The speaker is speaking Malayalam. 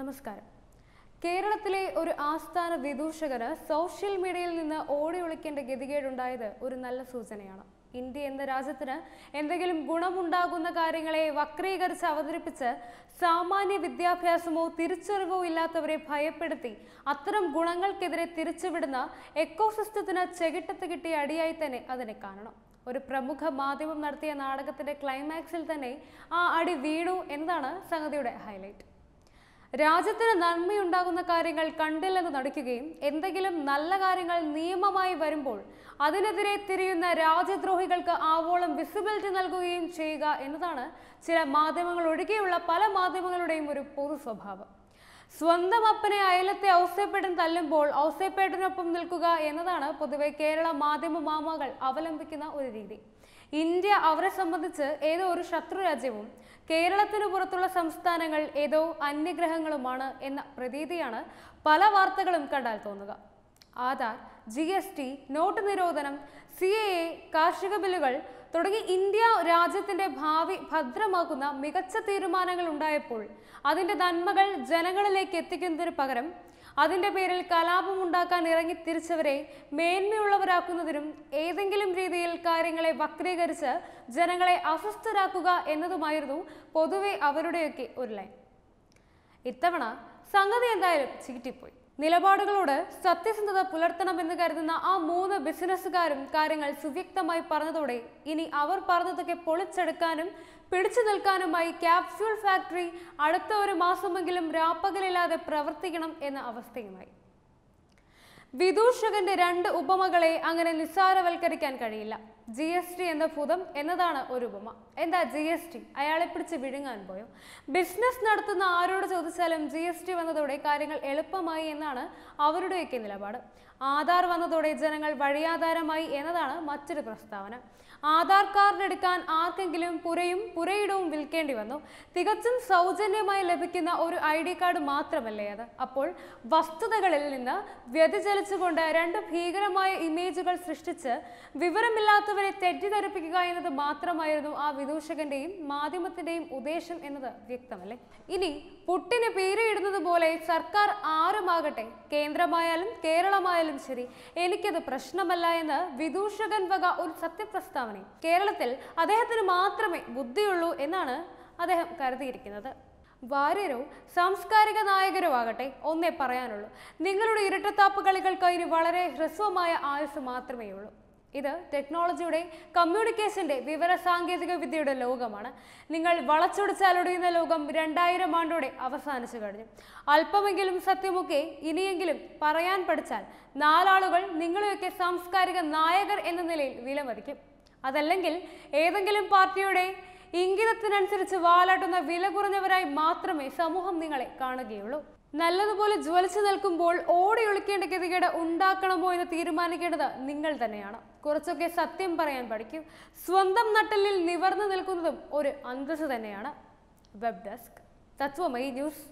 നമസ്കാരം കേരളത്തിലെ ഒരു ആസ്ഥാന വിദൂഷകന് സോഷ്യൽ മീഡിയയിൽ നിന്ന് ഓടി ഒളിക്കേണ്ട ഗതികേടുണ്ടായത് ഒരു നല്ല സൂചനയാണ് ഇന്ത്യ എന്ന രാജ്യത്തിന് എന്തെങ്കിലും ഗുണമുണ്ടാകുന്ന കാര്യങ്ങളെ വക്രീകരിച്ച് അവതരിപ്പിച്ച് സാമാന്യ വിദ്യാഭ്യാസമോ തിരിച്ചറിവോ ഇല്ലാത്തവരെ ഭയപ്പെടുത്തി അത്തരം ഗുണങ്ങൾക്കെതിരെ തിരിച്ചുവിടുന്ന എക്കോസിസ്റ്റത്തിന് ചെകിട്ടത്ത് കിട്ടിയ അടിയായി തന്നെ അതിനെ കാണണം ഒരു പ്രമുഖ മാധ്യമം നടത്തിയ നാടകത്തിന്റെ ക്ലൈമാക്സിൽ തന്നെ ആ അടി വീണു എന്നതാണ് സംഗതിയുടെ ഹൈലൈറ്റ് രാജ്യത്തിന് നന്മയുണ്ടാകുന്ന കാര്യങ്ങൾ കണ്ടില്ലെന്ന് നടിക്കുകയും എന്തെങ്കിലും നല്ല കാര്യങ്ങൾ നിയമമായി വരുമ്പോൾ അതിനെതിരെ തിരിയുന്ന രാജ്യദ്രോഹികൾക്ക് ആവോളം വിസിബിലിറ്റി നൽകുകയും ചെയ്യുക എന്നതാണ് ചില മാധ്യമങ്ങൾ ഒഴികെയുള്ള പല മാധ്യമങ്ങളുടെയും ഒരു പൊതു സ്വഭാവം സ്വന്തം അപ്പനെ അയലത്തെ ഔസേപ്പേട്ടൻ തല്ലുമ്പോൾ ഔസേപ്പേട്ടനൊപ്പം നിൽക്കുക എന്നതാണ് പൊതുവെ കേരള മാധ്യമ മാമാകൾ അവലംബിക്കുന്ന ഒരു രീതി ഇന്ത്യ അവരെ സംബന്ധിച്ച് ഏതോ ഒരു ശത്രു രാജ്യവും കേരളത്തിനു പുറത്തുള്ള സംസ്ഥാനങ്ങൾ ഏതോ അന്യഗ്രഹങ്ങളുമാണ് എന്ന പ്രതീതിയാണ് പല വാർത്തകളും കണ്ടാൽ തോന്നുക Aadhaar G S T note നിരോധനം സി എ എ കാർഷിക ബില്ലുകൾ തുടങ്ങി ഇന്ത്യ രാജ്യത്തിന്റെ ഭാവി ഭദ്രമാക്കുന്ന മികച്ച തീരുമാനങ്ങൾ ഉണ്ടായപ്പോൾ അതിന്റെ നന്മകൾ ജനങ്ങളിലേക്ക് എത്തിക്കുന്നതിന് പകരം അതിൻ്റെ പേരിൽ കലാപമുണ്ടാക്കാൻ ഇറങ്ങി തിരിച്ചവരെ മേന്മയുള്ളവരാക്കുന്നതിനും ഏതെങ്കിലും രീതിയിൽ കാര്യങ്ങളെ വക്രീകരിച്ച് ജനങ്ങളെ അസ്വസ്ഥരാക്കുക എന്നതുമായിരുന്നു പൊതുവെ അവരുടെയൊക്കെ ഒരു ലൈൻ ഇത്തവണ സംഗതി എന്തായാലും ചീറ്റിപ്പോയി നിലപാടുകളോട് സത്യസന്ധത പുലർത്തണമെന്ന് കരുതുന്ന ആ മൂന്ന് ബിസിനസ്സുകാരും കാര്യങ്ങൾ സുവ്യക്തമായി പറഞ്ഞതോടെ ഇനി അവർ പറഞ്ഞതൊക്കെ പൊളിച്ചെടുക്കാനും പിടിച്ചു നിൽക്കാനുമായി ക്യാപ്സ്യൂൾ ഫാക്ടറി അടുത്ത ഒരു മാസമെങ്കിലും രാപ്പകലില്ലാതെ പ്രവർത്തിക്കണം എന്ന അവസ്ഥയുമായി വിദൂഷകന്റെ രണ്ട് ഉപമകളെ അങ്ങനെ നിസ്സാരവൽക്കരിക്കാൻ കഴിയില്ല ജി എസ് ടി എന്ന ഭൂതം എന്നതാണ് ഒരു ഉപമ എന്താ ജി എസ് ടി അയാളെ പിടിച്ച് വിഴുങ്ങാൻ പോയോ ബിസിനസ് നടത്തുന്ന ആരോട് ചോദിച്ചാലും ജി എസ് ടി വന്നതോടെ കാര്യങ്ങൾ എളുപ്പമായി എന്നാണ് അവരുടെയൊക്കെ നിലപാട് ആധാർ വന്നതോടെ ജനങ്ങൾ വഴിയാധാരമായി എന്നതാണ് മറ്റൊരു പ്രസ്താവന ആധാർ കാർഡ് എടുക്കാൻ ആർക്കെങ്കിലും പുരയും പുരയിടവും വിൽക്കേണ്ടി വന്നു തികച്ചും സൗജന്യമായി ലഭിക്കുന്ന ഒരു ഐ ഡി കാർഡ് മാത്രമല്ലേ അത് അപ്പോൾ വസ്തുതകളിൽ നിന്ന് വ്യതിചലിച്ചുകൊണ്ട് രണ്ട് ഭീകരമായ ഇമേജുകൾ സൃഷ്ടിച്ച് വിവരമില്ലാത്ത വരെ തെറ്റിദ്ധരിപ്പിക്കുക എന്നത് മാത്രമായിരുന്നു ആ വിദൂഷകന്റെയും മാധ്യമത്തിന്റെയും ഉദ്ദേശം എന്നത് വ്യക്തമല്ലേ ഇനി പുട്ടിന് പേരിടുന്നത് പോലെ സർക്കാർ ആരുമാകട്ടെ കേന്ദ്രമായാലും കേരളമായാലും ശരി എനിക്കത് പ്രശ്നമല്ല എന്ന് വിദൂഷകൻ വക ഒരു സത്യപ്രസ്താവന കേരളത്തിൽ അദ്ദേഹത്തിന് മാത്രമേ ബുദ്ധിയുള്ളൂ എന്നാണ് അദ്ദേഹം കരുതിയിരിക്കുന്നത് വാര്യരോ സാംസ്കാരിക നായകരോ ആകട്ടെ ഒന്നേ പറയാനുള്ളൂ നിങ്ങളുടെ ഇരട്ടത്താപ്പ് കളികൾക്ക് ഇനി വളരെ ഹ്രസ്വമായ ആയുസ് മാത്രമേ ഉള്ളൂ ഇത് ടെക്നോളജിയുടെ കമ്മ്യൂണിക്കേഷൻ്റെ വിവര സാങ്കേതിക വിദ്യയുടെ ലോകമാണ് നിങ്ങൾ വളച്ചൊടിച്ചാലൊടിയുന്ന ലോകം രണ്ടായിരം ആണ്ടോടെ അവസാനിച്ചു കഴിഞ്ഞു അല്പമെങ്കിലും സത്യമൊക്കെ ഇനിയെങ്കിലും പറയാൻ പഠിച്ചാൽ നാലാളുകൾ നിങ്ങളെയൊക്കെ സാംസ്കാരിക നായകർ എന്ന നിലയിൽ വിലമതിക്കും അതല്ലെങ്കിൽ ഏതെങ്കിലും പാർട്ടിയുടെ ഇംഗിതത്തിനനുസരിച്ച് വാലാട്ടുന്ന വില കുറഞ്ഞവരായി മാത്രമേ സമൂഹം നിങ്ങളെ കാണുകയുള്ളൂ നല്ലതുപോലെ ജ്വലിച്ചു നിൽക്കുമ്പോൾ ഓടി ഒളിക്കേണ്ട ഗതികേട് ഉണ്ടാക്കണമോ എന്ന് തീരുമാനിക്കേണ്ടത് നിങ്ങൾ തന്നെയാണ് കുറച്ചൊക്കെ സത്യം പറയാൻ പഠിക്കും സ്വന്തം നട്ടലിൽ നിവർന്നു നിൽക്കുന്നതും ഒരു അന്തസ് തന്നെയാണ് വെബ് ഡെസ്ക് തത്വമൈ ന്യൂസ്